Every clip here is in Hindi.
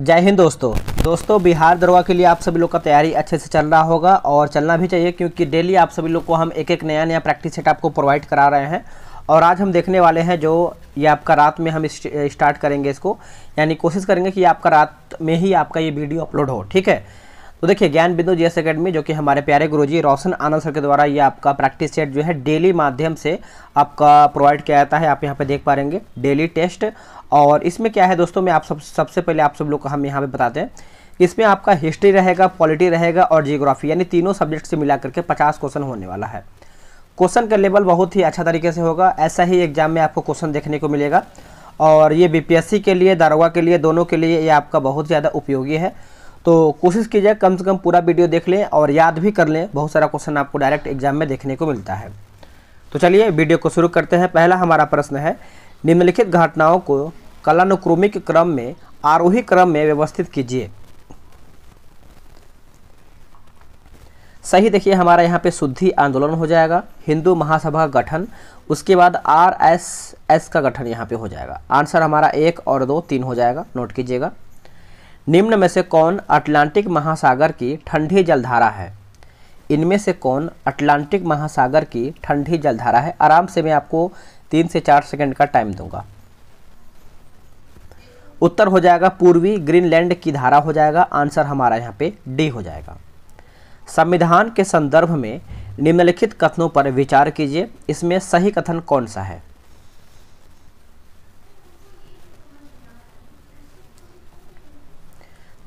जय हिंद दोस्तों दोस्तों बिहार दरोगा के लिए आप सभी लोग का तैयारी अच्छे से चल रहा होगा और चलना भी चाहिए क्योंकि डेली आप सभी लोग को हम एक एक नया नया प्रैक्टिस सेट आपको प्रोवाइड करा रहे हैं और आज हम देखने वाले हैं जो ये आपका रात में हम स्टार्ट करेंगे इसको यानी कोशिश करेंगे कि आपका रात में ही आपका ये वीडियो अपलोड हो ठीक है तो देखिए ज्ञान बिंदु जी एस अकेडमी जो कि हमारे प्यारे गुरुजी रोशन आनंद सर के द्वारा ये आपका प्रैक्टिस सेट जो है डेली माध्यम से आपका प्रोवाइड किया जाता है आप यहाँ पे देख पा रहे डेली टेस्ट और इसमें क्या है दोस्तों मैं आप सब सबसे पहले आप सब लोग को हम यहाँ पे बताते हैं इसमें आपका हिस्ट्री रहेगा पॉलिटी रहेगा और जियोग्राफी यानी तीनों सब्जेक्ट से मिला करके पचास क्वेश्चन होने वाला है क्वेश्चन का लेवल बहुत ही अच्छा तरीके से होगा ऐसा ही एग्जाम में आपको क्वेश्चन देखने को मिलेगा और ये बीपीएससी के लिए दारोगा के लिए दोनों के लिए ये आपका बहुत ज़्यादा उपयोगी है तो कोशिश कीजिए कम से कम पूरा वीडियो देख लें और याद भी कर लें बहुत सारा क्वेश्चन आपको डायरेक्ट एग्जाम में देखने को मिलता है तो चलिए वीडियो को शुरू करते हैं पहला हमारा प्रश्न है निम्नलिखित घटनाओं को कलानुक्रमिक क्रम में आरोही क्रम में व्यवस्थित कीजिए सही देखिए हमारा यहाँ पे शुद्धि आंदोलन हो जाएगा हिंदू महासभा का गठन उसके बाद आर एस एस का गठन यहाँ पे हो जाएगा आंसर हमारा एक और दो तीन हो जाएगा नोट कीजिएगा निम्न में से कौन अटलांटिक महासागर की ठंडी जलधारा है इनमें से कौन अटलांटिक महासागर की ठंडी जलधारा है आराम से मैं आपको तीन से चार सेकंड का टाइम दूंगा उत्तर हो जाएगा पूर्वी ग्रीनलैंड की धारा हो जाएगा आंसर हमारा यहाँ पे डी हो जाएगा संविधान के संदर्भ में निम्नलिखित कथनों पर विचार कीजिए इसमें सही कथन कौन सा है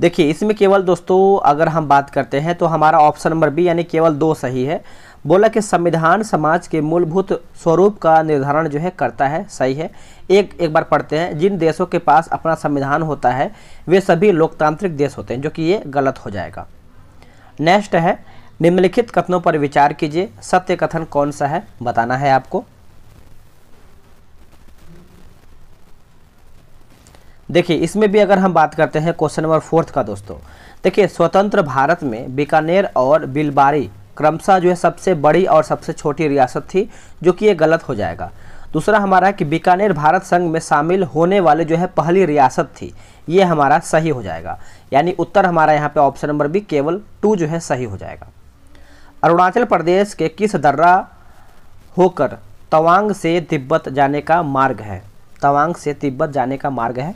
देखिए इसमें केवल दोस्तों अगर हम बात करते हैं तो हमारा ऑप्शन नंबर बी यानी केवल दो सही है बोला कि संविधान समाज के मूलभूत स्वरूप का निर्धारण जो है करता है सही है एक एक बार पढ़ते हैं जिन देशों के पास अपना संविधान होता है वे सभी लोकतांत्रिक देश होते हैं जो कि ये गलत हो जाएगा नेक्स्ट है निम्नलिखित कथनों पर विचार कीजिए सत्य कथन कौन सा है बताना है आपको देखिए इसमें भी अगर हम बात करते हैं क्वेश्चन नंबर फोर्थ का दोस्तों देखिए स्वतंत्र भारत में बीकानेर और बिलबारी क्रमशः जो है सबसे बड़ी और सबसे छोटी रियासत थी जो कि ये गलत हो जाएगा दूसरा हमारा कि बीकानेर भारत संघ में शामिल होने वाले जो है पहली रियासत थी ये हमारा सही हो जाएगा यानी उत्तर हमारा यहाँ पे ऑप्शन नंबर बी केवल टू जो है सही हो जाएगा अरुणाचल प्रदेश के किस दर्रा होकर तवांग से तिब्बत जाने का मार्ग है तवांग से तिब्बत जाने का मार्ग है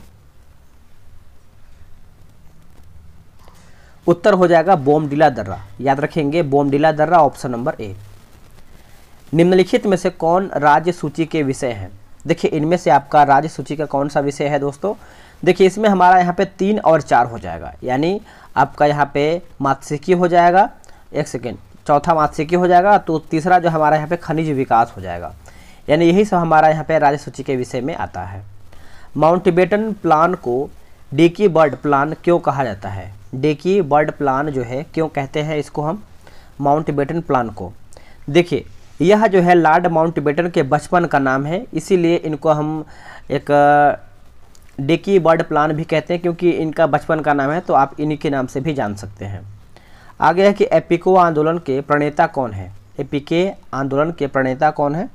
उत्तर हो जाएगा बोमडिला दर्रा याद रखेंगे बोमडिला दर्रा ऑप्शन नंबर ए निम्नलिखित में से कौन राज्य सूची के विषय हैं देखिए इनमें से आपका राज्य सूची का कौन सा विषय है दोस्तों देखिए इसमें हमारा यहाँ पे तीन और चार हो जाएगा यानी आपका यहाँ पे मात्स्यिकी हो जाएगा एक सेकेंड चौथा मात्स्यिकी हो जाएगा तो तीसरा जो हमारा यहाँ पे खनिज विकास हो जाएगा यानी यही सब हमारा यहाँ पे राज्य सूची के विषय में आता है माउंटबेटन प्लान को डीकी बर्ड प्लान क्यों कहा जाता है डेकी बर्ड प्लान जो है क्यों कहते हैं इसको हम माउंट बेटन प्लान को देखिए यह जो है लॉर्ड माउंट बेटन के बचपन का नाम है इसीलिए इनको हम एक डेकी बर्ड प्लान भी कहते हैं क्योंकि इनका बचपन का नाम है तो आप इन्हीं के नाम से भी जान सकते हैं आगे है कि एपिको आंदोलन के प्रणेता कौन है एपिके आंदोलन के प्रणेता कौन है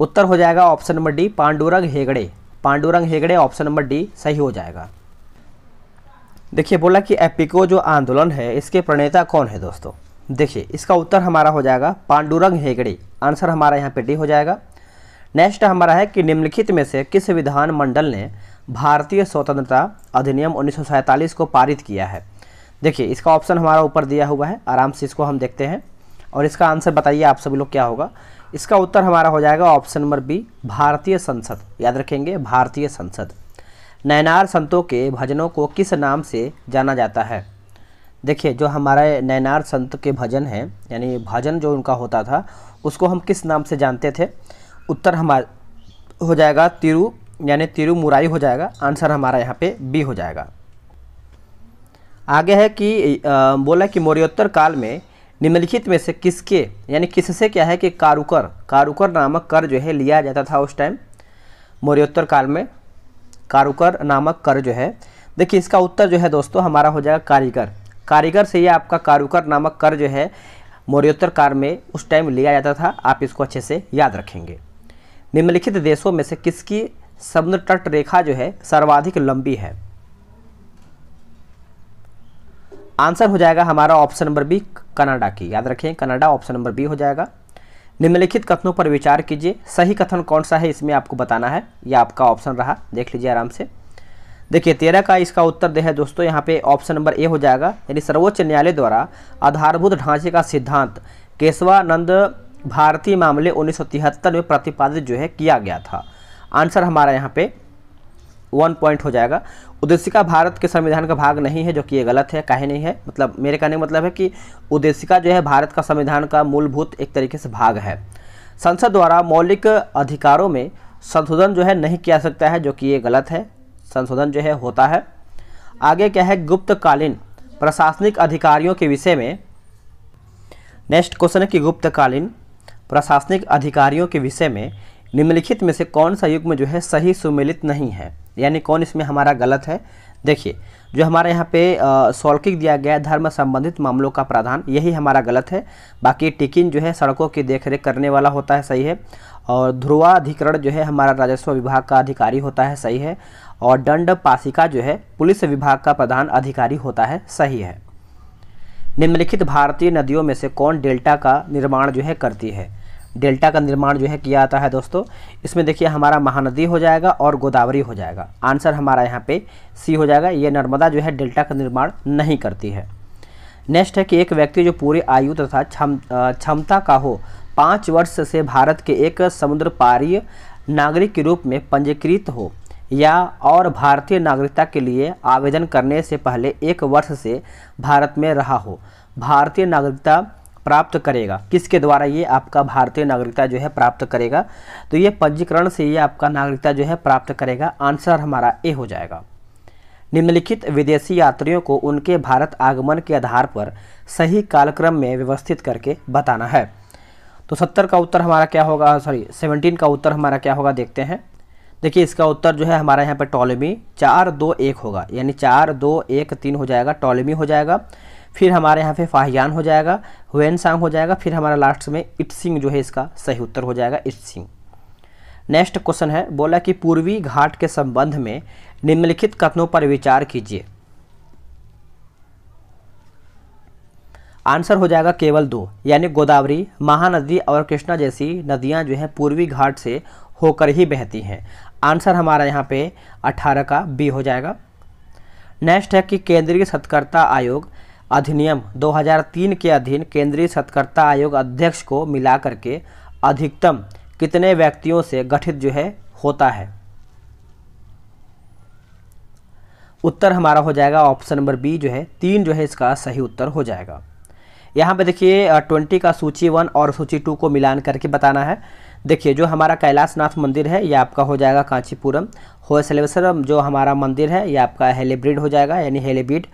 उत्तर हो जाएगा option number D Pandurang Hegde Pandurang Hegde option number D सही हो जाएगा देखिए बोला कि एपिको जो आंदोलन है इसके प्रणेता कौन है दोस्तों देखिए इसका उत्तर हमारा हो जाएगा पांडुरंग हेगड़े आंसर हमारा यहाँ पे डी हो जाएगा नेक्स्ट हमारा है कि निम्नलिखित में से किस विधान मंडल ने भारतीय स्वतंत्रता अधिनियम उन्नीस को पारित किया है देखिए इसका ऑप्शन हमारा ऊपर दिया हुआ है आराम से इसको हम देखते हैं और इसका आंसर बताइए आप सभी लोग क्या होगा इसका उत्तर हमारा हो जाएगा ऑप्शन नंबर बी भारतीय संसद याद रखेंगे भारतीय संसद नैनार संतों के भजनों को किस नाम से जाना जाता है देखिए जो हमारे नैनार संत के भजन हैं यानी भजन जो उनका होता था उसको हम किस नाम से जानते थे उत्तर हमारा हो जाएगा तिरु यानी तिरु मुराई हो जाएगा आंसर हमारा यहाँ पे बी हो जाएगा आगे है कि आ, बोला कि मौर्योत्तर काल में निम्नलिखित में से किसके यानी किससे क्या है कि कारुकर कारुकर नामक कर जो है लिया जाता था उस टाइम मौर्योत्तर काल में कारुकर नामक कर जो है देखिए इसका उत्तर जो है दोस्तों हमारा हो जाएगा कारीगर कारीगर से ये आपका कारुकर नामक कर जो है मौर्योत्तर काल में उस टाइम लिया जाता था आप इसको अच्छे से याद रखेंगे निम्नलिखित देशों में से किसकी समुद्र तट रेखा जो है सर्वाधिक लंबी है आंसर हो जाएगा हमारा ऑप्शन नंबर बी कनाडा की याद रखें कनाडा ऑप्शन नंबर बी हो जाएगा निम्नलिखित कथनों पर विचार कीजिए सही कथन कौन सा है इसमें आपको बताना है यह आपका ऑप्शन रहा देख लीजिए आराम से देखिए तेरह का इसका उत्तर दे है दोस्तों यहाँ पे ऑप्शन नंबर ए हो जाएगा यानी सर्वोच्च न्यायालय द्वारा आधारभूत ढांचे का सिद्धांत केशवानंद भारतीय मामले उन्नीस में प्रतिपादित जो है किया गया था आंसर हमारा यहाँ पे वन पॉइंट हो जाएगा उद्देशिका भारत के संविधान का भाग नहीं है जो कि ये गलत है कहे नहीं है मतलब मेरे कहने का मतलब है कि उद्देशिका जो है भारत का संविधान का मूलभूत एक तरीके से भाग है संसद द्वारा मौलिक अधिकारों में संशोधन जो है नहीं किया सकता है जो कि ये गलत है संशोधन जो है होता है आगे क्या है गुप्तकालीन प्रशासनिक अधिकारियों के विषय में नेक्स्ट क्वेश्चन है कि गुप्तकालीन प्रशासनिक अधिकारियों के विषय में निम्नलिखित में से कौन सा युग्म जो है सही सुमिलित नहीं है यानी कौन इसमें हमारा गलत है देखिए जो हमारे यहाँ पे सॉल्किक दिया गया धर्म संबंधित मामलों का प्राधान यही हमारा गलत है बाकी टिकिन जो है सड़कों की देखरेख करने वाला होता है सही है और ध्रुवाधिकरण जो है हमारा राजस्व विभाग का अधिकारी होता है सही है और दंड पासिका जो है पुलिस विभाग का प्रधान अधिकारी होता है सही है निम्नलिखित भारतीय नदियों में से कौन डेल्टा का निर्माण जो है करती है डेल्टा का निर्माण जो है किया जाता है दोस्तों इसमें देखिए हमारा महानदी हो जाएगा और गोदावरी हो जाएगा आंसर हमारा यहाँ पे सी हो जाएगा ये नर्मदा जो है डेल्टा का निर्माण नहीं करती है नेक्स्ट है कि एक व्यक्ति जो पूरी आयु तथा क्षम क्षमता का हो पाँच वर्ष से भारत के एक समुद्र पारीय नागरिक के रूप में पंजीकृत हो या और भारतीय नागरिकता के लिए आवेदन करने से पहले एक वर्ष से भारत में रहा हो भारतीय नागरिकता प्राप्त करेगा किसके द्वारा ये आपका भारतीय नागरिकता जो है प्राप्त करेगा तो ये पंजीकरण से ये आपका नागरिकता जो है प्राप्त करेगा आंसर हमारा ए हो जाएगा निम्नलिखित विदेशी यात्रियों को उनके भारत आगमन के आधार पर सही कालक्रम में व्यवस्थित करके बताना है तो सत्तर का उत्तर हमारा क्या होगा सॉरी सेवनटीन का उत्तर हमारा क्या होगा देखते हैं देखिए इसका उत्तर जो है हमारा यहाँ पर टॉलेमी चार दो एक होगा यानी चार दो एक तीन हो जाएगा टॉलेमी हो जाएगा फिर हमारे यहाँ पे फाहयान हो जाएगा हुएन सांग हो जाएगा फिर हमारा लास्ट में इट सिंह जो है इसका सही उत्तर हो जाएगा इट सिंह नेक्स्ट क्वेश्चन है बोला कि पूर्वी घाट के संबंध में निम्नलिखित कथनों पर विचार कीजिए आंसर हो जाएगा केवल दो यानी गोदावरी महानदी और कृष्णा जैसी नदियां जो हैं पूर्वी घाट से होकर ही बहती हैं आंसर हमारा यहाँ पे 18 का बी हो जाएगा नेक्स्ट है कि केंद्रीय सतकर्ता आयोग अधिनियम 2003 के अधीन केंद्रीय सतर्कता आयोग अध्यक्ष को मिला करके अधिकतम कितने व्यक्तियों से गठित जो है होता है उत्तर हमारा हो जाएगा ऑप्शन नंबर बी जो है तीन जो है इसका सही उत्तर हो जाएगा यहाँ पे देखिए ट्वेंटी का सूची वन और सूची टू को मिलान करके बताना है देखिए जो हमारा कैलाशनाथ मंदिर है ये आपका हो जाएगा कांचीपुरम होसलेश्वरम जो हमारा मंदिर है ये आपका हेलेब्रिड हो जाएगा यानी हेलीब्रिड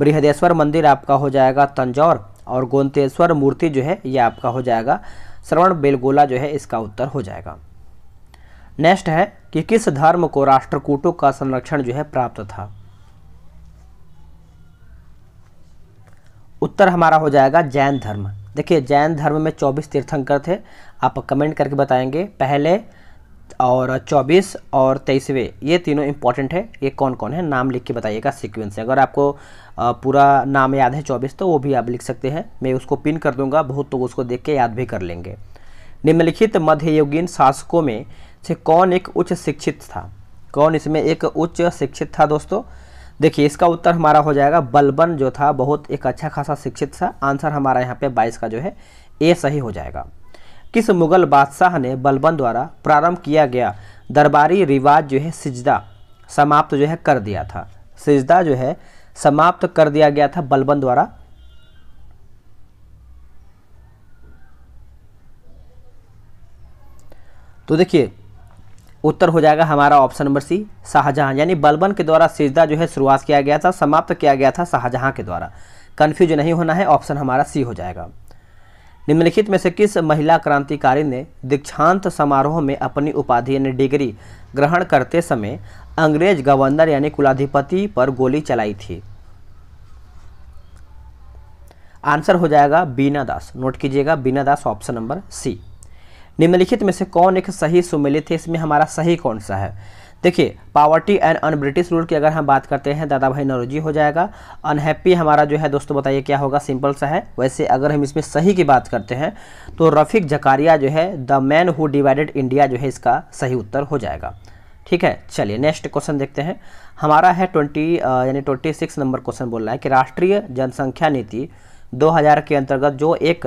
बृहदेश्वर मंदिर आपका हो जाएगा तंजौर और गोन्तेश्वर मूर्ति जो है ये आपका हो जाएगा श्रवण बेलगोला जो है इसका उत्तर हो जाएगा नेक्स्ट है कि किस धर्म को राष्ट्रकूटों का संरक्षण जो है प्राप्त था उत्तर हमारा हो जाएगा जैन धर्म देखिए जैन धर्म में 24 तीर्थंकर थे आप कमेंट करके बताएंगे पहले और 24 और तेईसवें ये तीनों इंपॉर्टेंट है ये कौन कौन है नाम लिख के बताइएगा सीक्वेंस अगर आपको पूरा नाम याद है चौबीस तो वो भी आप लिख सकते हैं मैं उसको पिन कर दूंगा बहुत तो उसको देख के याद भी कर लेंगे निम्नलिखित मध्ययुगीन शासकों में से कौन एक उच्च शिक्षित था कौन इसमें एक उच्च शिक्षित था दोस्तों देखिए इसका उत्तर हमारा हो जाएगा बलबन जो था बहुत एक अच्छा खासा शिक्षित था आंसर हमारा यहाँ पे बाईस का जो है ए सही हो जाएगा किस मुगल बादशाह ने बलबन द्वारा प्रारंभ किया गया दरबारी रिवाज जो है सिजदा समाप्त जो है कर दिया था सिजदा जो है समाप्त कर दिया गया था बलबन द्वारा तो देखिए उत्तर हो जाएगा हमारा ऑप्शन नंबर सी शाहजहां यानी बलबन के द्वारा सिजदा जो है शुरुआत किया गया था समाप्त किया गया था शाहजहां के द्वारा कंफ्यूज नहीं होना है ऑप्शन हमारा सी हो जाएगा निम्नलिखित में से किस महिला क्रांतिकारी ने दीक्षांत समारोह में अपनी उपाधि यानी डिग्री ग्रहण करते समय अंग्रेज गवर्नर यानी कुलाधिपति पर गोली चलाई थी आंसर हो जाएगा बीना दास नोट कीजिएगा बीना दास ऑप्शन नंबर सी निम्नलिखित में से कौन एक सही सुमेलित है इसमें हमारा सही कौन सा है देखिए poverty and un British rule की अगर हम बात करते हैं दादा भाई नरोजी हो जाएगा अनहैप्पी हमारा जो है दोस्तों बताइए क्या होगा सिंपल सा है वैसे अगर हम इसमें सही की बात करते हैं तो रफ़ीक जकारिया जो है the man who divided India जो है इसका सही उत्तर हो जाएगा ठीक है चलिए नेक्स्ट क्वेश्चन देखते हैं हमारा है ट्वेंटी यानी ट्वेंटी सिक्स नंबर क्वेश्चन बोल रहा है कि राष्ट्रीय जनसंख्या नीति 2000 के अंतर्गत जो एक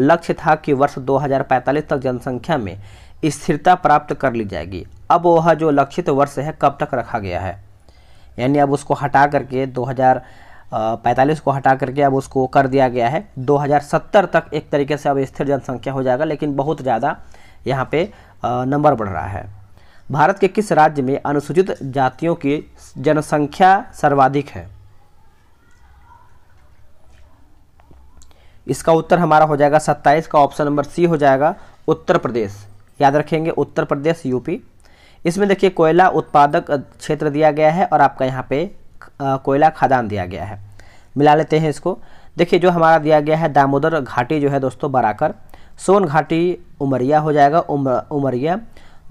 लक्ष्य था कि वर्ष 2045 तक जनसंख्या में स्थिरता प्राप्त कर ली जाएगी अब वह जो लक्षित वर्ष है कब तक रखा गया है यानी अब उसको हटा करके दो पैंतालीस को हटा करके अब उसको कर दिया गया है 2070 तक एक तरीके से अब स्थिर जनसंख्या हो जाएगा लेकिन बहुत ज़्यादा यहाँ पे नंबर बढ़ रहा है भारत के किस राज्य में अनुसूचित जातियों की जनसंख्या सर्वाधिक है इसका उत्तर हमारा हो जाएगा सत्ताईस का ऑप्शन नंबर सी हो जाएगा उत्तर प्रदेश याद रखेंगे उत्तर प्रदेश यूपी इसमें देखिए कोयला उत्पादक क्षेत्र दिया गया है और आपका यहाँ पे कोयला खदान दिया गया है मिला लेते हैं इसको देखिए जो हमारा दिया गया है दामोदर घाटी जो है दोस्तों बराकर सोन घाटी उमरिया हो जाएगा उम, उमरिया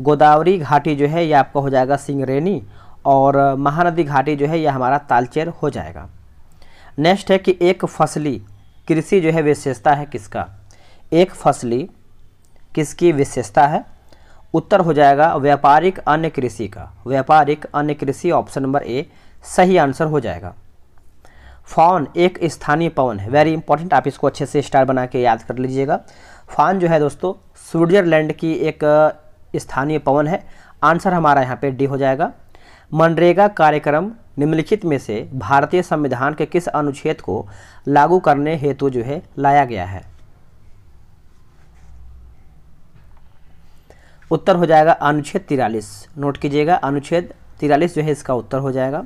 गोदावरी घाटी जो है ये आपका हो जाएगा सिंगरेनी और महानदी घाटी जो है ये हमारा तालचेर हो जाएगा नेक्स्ट है कि एक फसली कृषि जो है विशेषता है किसका एक फसली किसकी विशेषता है उत्तर हो जाएगा व्यापारिक अन्य कृषि का व्यापारिक अन्य कृषि ऑप्शन नंबर ए सही आंसर हो जाएगा फॉन एक स्थानीय पवन है वेरी इंपॉर्टेंट आप इसको अच्छे से स्टार बना के याद कर लीजिएगा फॉन जो है दोस्तों स्विट्जरलैंड की एक स्थानीय पवन है आंसर हमारा यहाँ पे डी हो जाएगा मनरेगा कार्यक्रम निम्नलिखित में से भारतीय संविधान के किस अनुच्छेद को लागू करने हेतु जो है लाया गया है उत्तर हो जाएगा अनुच्छेद तिरालीस नोट कीजिएगा अनुच्छेद तिरालीस जो है इसका उत्तर हो जाएगा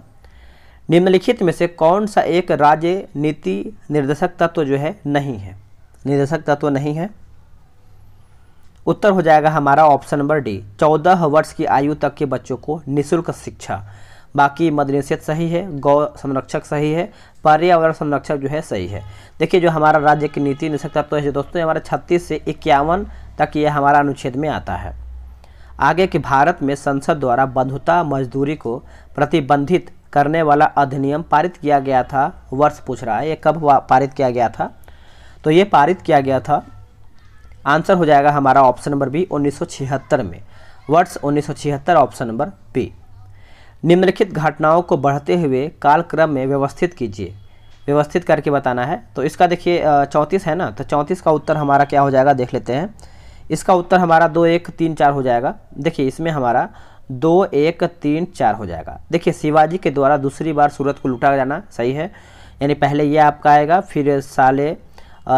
निम्नलिखित में से कौन सा एक राज्य नीति निर्देशक तत्व तो जो है नहीं है निर्देशक तत्व तो नहीं है उत्तर हो जाएगा हमारा ऑप्शन नंबर डी चौदह वर्ष की आयु तक के बच्चों को निःशुल्क शिक्षा बाकी मदरसियत सही है गौ संरक्षक सही है पर्यावरण संरक्षक जो है सही है देखिए जो हमारा राज्य की नीति तत्व तो है दोस्तों हमारे छत्तीस से इक्यावन तक यह हमारा अनुच्छेद में आता है आगे कि भारत में संसद द्वारा बंधुता मजदूरी को प्रतिबंधित करने वाला अधिनियम पारित किया गया था वर्ष पूछ रहा है ये कब पारित किया गया था तो ये पारित किया गया था आंसर हो जाएगा हमारा ऑप्शन नंबर बी 1976 में वर्ष 1976 ऑप्शन नंबर बी निम्नलिखित घटनाओं को बढ़ते हुए कालक्रम में व्यवस्थित कीजिए व्यवस्थित करके बताना है तो इसका देखिए चौंतीस है ना तो चौंतीस का उत्तर हमारा क्या हो जाएगा देख लेते हैं इसका उत्तर हमारा दो एक तीन चार हो जाएगा देखिए इसमें हमारा दो एक तीन चार हो जाएगा देखिए शिवाजी के द्वारा दूसरी बार सूरत को लुटा जाना सही है यानी पहले ये आपका आएगा फिर साले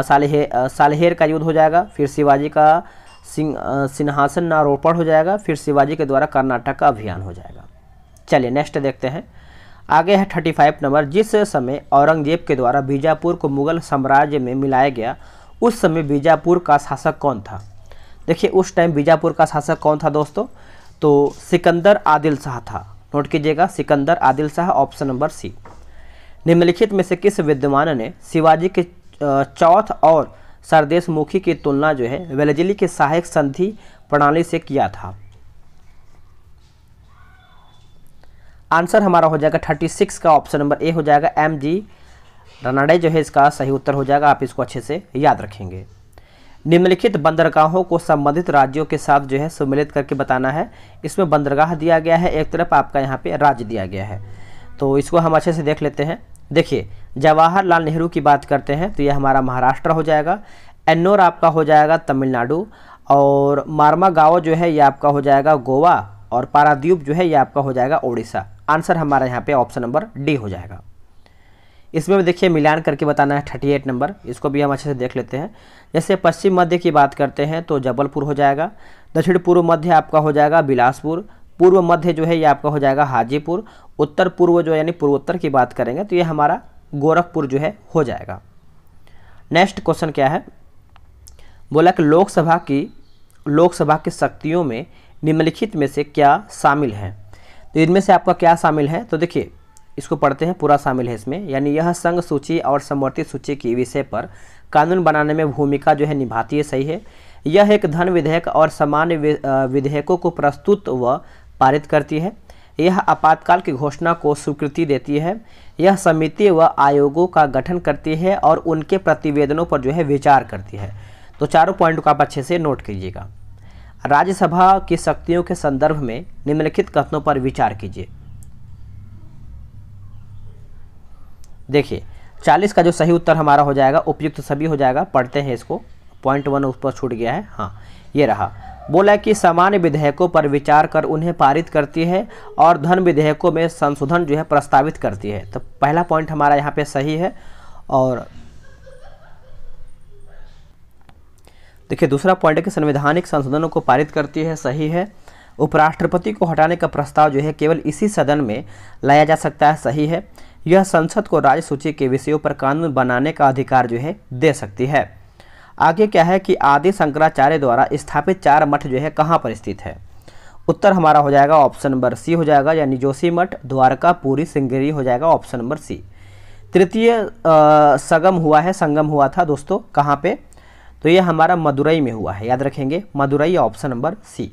सालहे सालहेर का युद्ध हो जाएगा फिर शिवाजी का सिंह सिंहासन नारोपण हो जाएगा फिर शिवाजी के द्वारा कर्नाटक का अभियान हो जाएगा चलिए नेक्स्ट देखते हैं आगे है थर्टी फाइव नंबर जिस समय औरंगजेब के द्वारा बीजापुर को मुगल साम्राज्य में मिलाया गया उस समय बीजापुर का शासक कौन था देखिए उस टाइम बीजापुर का शासक कौन था दोस्तों तो सिकंदर आदिल शाह था नोट कीजिएगा Sikandar Adil Shah option number C निम्नलिखित में से किस विद्वान ने शिवाजी के चौथ और सरदेशमुखी की तुलना जो है वेलजिली के सहायक संधि प्रणाली से किया था आंसर हमारा हो जाएगा थर्टी सिक्स का ऑप्शन नंबर ए हो जाएगा एम जी रनाडे जो है इसका सही उत्तर हो जाएगा आप इसको अच्छे से याद रखेंगे निम्नलिखित बंदरगाहों को संबंधित राज्यों के साथ जो है सम्मिलित करके बताना है इसमें बंदरगाह दिया गया है एक तरफ आपका यहाँ पे राज्य दिया गया है तो इसको हम अच्छे से देख लेते हैं देखिए जवाहरलाल नेहरू की बात करते हैं तो ये हमारा महाराष्ट्र हो जाएगा एन्नोर आपका हो जाएगा तमिलनाडु और मारमा गाँव जो है ये आपका हो जाएगा गोवा और पारादीप जो है ये आपका हो जाएगा उड़ीसा आंसर हमारा यहाँ पे ऑप्शन नंबर डी हो जाएगा इसमें भी देखिए मिलान करके बताना है थर्टी एट नंबर इसको भी हम अच्छे से देख लेते हैं जैसे पश्चिम मध्य की बात करते हैं तो जबलपुर हो जाएगा दक्षिण पूर्व मध्य आपका हो जाएगा बिलासपुर पूर्व मध्य जो है ये आपका हो जाएगा हाजीपुर उत्तर पूर्व जो यानी पूर्वोत्तर की बात करेंगे तो ये हमारा गोरखपुर जो है हो जाएगा नेक्स्ट क्वेश्चन क्या है बोला कि लोकसभा की लोकसभा की शक्तियों में निम्नलिखित में से क्या शामिल है तो इनमें से आपका क्या शामिल है तो देखिए इसको पढ़ते हैं पूरा शामिल है इसमें यानी यह संघ सूची और समवर्ती सूची के विषय पर कानून बनाने में भूमिका जो है निभाती है सही है यह एक धन विधेयक और सामान्य विधेयकों को प्रस्तुत व पारित करती है यह आपातकाल की घोषणा को स्वीकृति देती है यह समिति व आयोगों का गठन करती है और उनके प्रतिवेदनों पर जो है विचार करती है तो चारों पॉइंट को आप अच्छे से नोट कीजिएगा राज्यसभा की शक्तियों के संदर्भ में निम्नलिखित कथनों पर विचार कीजिए देखिए चालीस का जो सही उत्तर हमारा हो जाएगा उपयुक्त सभी हो जाएगा पढ़ते हैं इसको पॉइंट वन उस पर छूट गया है हाँ ये रहा बोला कि सामान्य विधेयकों पर विचार कर उन्हें पारित करती है और धन विधेयकों में संशोधन जो है प्रस्तावित करती है तो पहला पॉइंट हमारा यहाँ पे सही है और देखिए दूसरा पॉइंट है कि संवैधानिक संशोधनों को पारित करती है सही है उपराष्ट्रपति को हटाने का प्रस्ताव जो है केवल इसी सदन में लाया जा सकता है सही है यह संसद को राज्य सूची के विषयों पर कानून बनाने का अधिकार जो है दे सकती है आगे क्या है कि आदि शंकराचार्य द्वारा स्थापित चार मठ जो है कहाँ पर स्थित है उत्तर हमारा हो जाएगा ऑप्शन नंबर सी हो जाएगा यानी जोशी मठ द्वारका पूरी सिंगरी हो जाएगा ऑप्शन नंबर सी तृतीय सगम हुआ है संगम हुआ था दोस्तों कहाँ पे तो ये हमारा मदुरई में हुआ है याद रखेंगे मदुरई ऑप्शन नंबर सी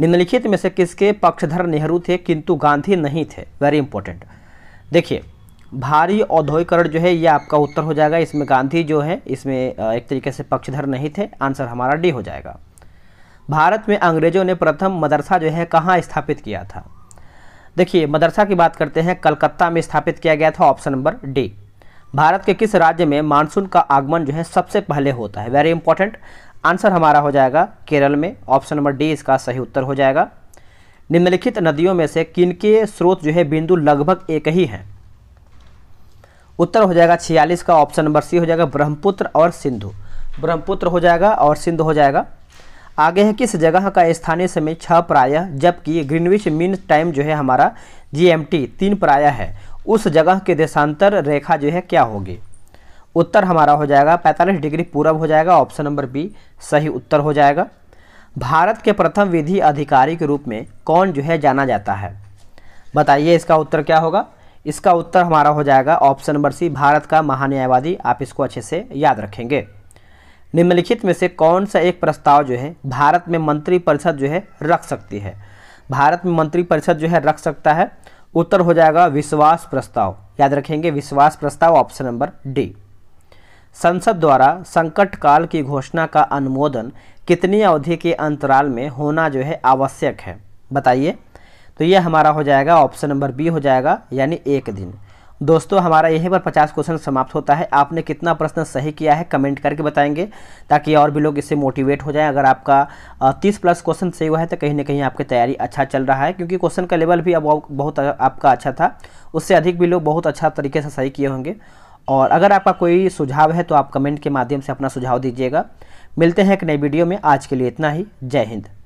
निम्नलिखित में से किसके पक्षधर नेहरू थे किंतु गांधी नहीं थे वेरी इंपॉर्टेंट देखिए भारी औद्योगिकरण जो है ये आपका उत्तर हो जाएगा इसमें गांधी जो है इसमें एक तरीके से पक्षधर नहीं थे आंसर हमारा डी हो जाएगा भारत में अंग्रेज़ों ने प्रथम मदरसा जो है कहाँ स्थापित किया था देखिए मदरसा की बात करते हैं कलकत्ता में स्थापित किया गया था ऑप्शन नंबर डी भारत के किस राज्य में मानसून का आगमन जो है सबसे पहले होता है वेरी इंपॉर्टेंट आंसर हमारा हो जाएगा केरल में ऑप्शन नंबर डी इसका सही उत्तर हो जाएगा निम्नलिखित नदियों में से किनके स्रोत जो है बिंदु लगभग एक ही हैं उत्तर हो जाएगा छियालीस का ऑप्शन नंबर सी हो जाएगा ब्रह्मपुत्र और सिंधु ब्रह्मपुत्र हो जाएगा और सिंधु हो जाएगा आगे है किस जगह का स्थानीय समय छः प्रायः जबकि ग्रीनविच मीन टाइम जो है हमारा टी तीन प्रायः है उस जगह के देशांतर रेखा जो है क्या होगी उत्तर हमारा हो जाएगा 45 डिग्री पूर्व हो जाएगा ऑप्शन नंबर बी सही उत्तर हो जाएगा भारत के प्रथम विधि अधिकारी के रूप में कौन जो है जाना जाता है बताइए इसका उत्तर क्या होगा इसका उत्तर हमारा हो जाएगा ऑप्शन नंबर सी भारत का महान्यायवादी आप इसको अच्छे से याद रखेंगे निम्नलिखित में से कौन सा एक प्रस्ताव जो है भारत में मंत्रिपरिषद जो है रख सकती है भारत में मंत्रिपरिषद जो है रख सकता है उत्तर हो जाएगा विश्वास प्रस्ताव याद रखेंगे विश्वास प्रस्ताव ऑप्शन नंबर डी संसद द्वारा संकट काल की घोषणा का अनुमोदन कितनी अवधि के अंतराल में होना जो है आवश्यक है बताइए तो ये हमारा हो जाएगा ऑप्शन नंबर बी हो जाएगा यानी एक दिन दोस्तों हमारा यहीं पर पचास क्वेश्चन समाप्त होता है आपने कितना प्रश्न सही किया है कमेंट करके बताएंगे ताकि और भी लोग इससे मोटिवेट हो जाएं अगर आपका तीस प्लस क्वेश्चन सही हुआ है तो कहीं ना कहीं आपकी तैयारी अच्छा चल रहा है क्योंकि क्वेश्चन का लेवल भी अब बहुत आपका अच्छा था उससे अधिक भी लोग बहुत अच्छा तरीके से सही किए होंगे और अगर आपका कोई सुझाव है तो आप कमेंट के माध्यम से अपना सुझाव दीजिएगा मिलते हैं एक नई वीडियो में आज के लिए इतना ही जय हिंद